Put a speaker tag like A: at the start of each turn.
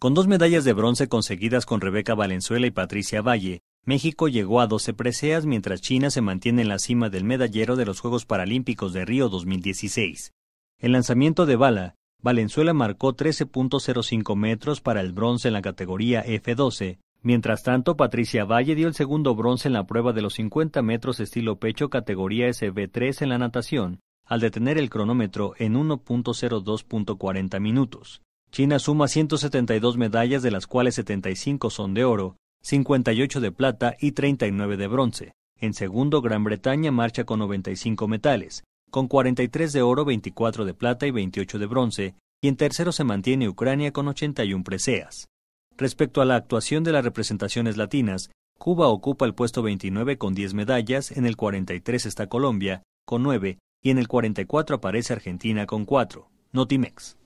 A: Con dos medallas de bronce conseguidas con Rebeca Valenzuela y Patricia Valle, México llegó a 12 preseas mientras China se mantiene en la cima del medallero de los Juegos Paralímpicos de Río 2016. En lanzamiento de bala, Valenzuela marcó 13.05 metros para el bronce en la categoría F12. Mientras tanto, Patricia Valle dio el segundo bronce en la prueba de los 50 metros estilo pecho categoría SB3 en la natación, al detener el cronómetro en 1.02.40 minutos. China suma 172 medallas, de las cuales 75 son de oro, 58 de plata y 39 de bronce. En segundo, Gran Bretaña marcha con 95 metales, con 43 de oro, 24 de plata y 28 de bronce, y en tercero se mantiene Ucrania con 81 preseas. Respecto a la actuación de las representaciones latinas, Cuba ocupa el puesto 29 con 10 medallas, en el 43 está Colombia, con 9, y en el 44 aparece Argentina con 4. Notimex.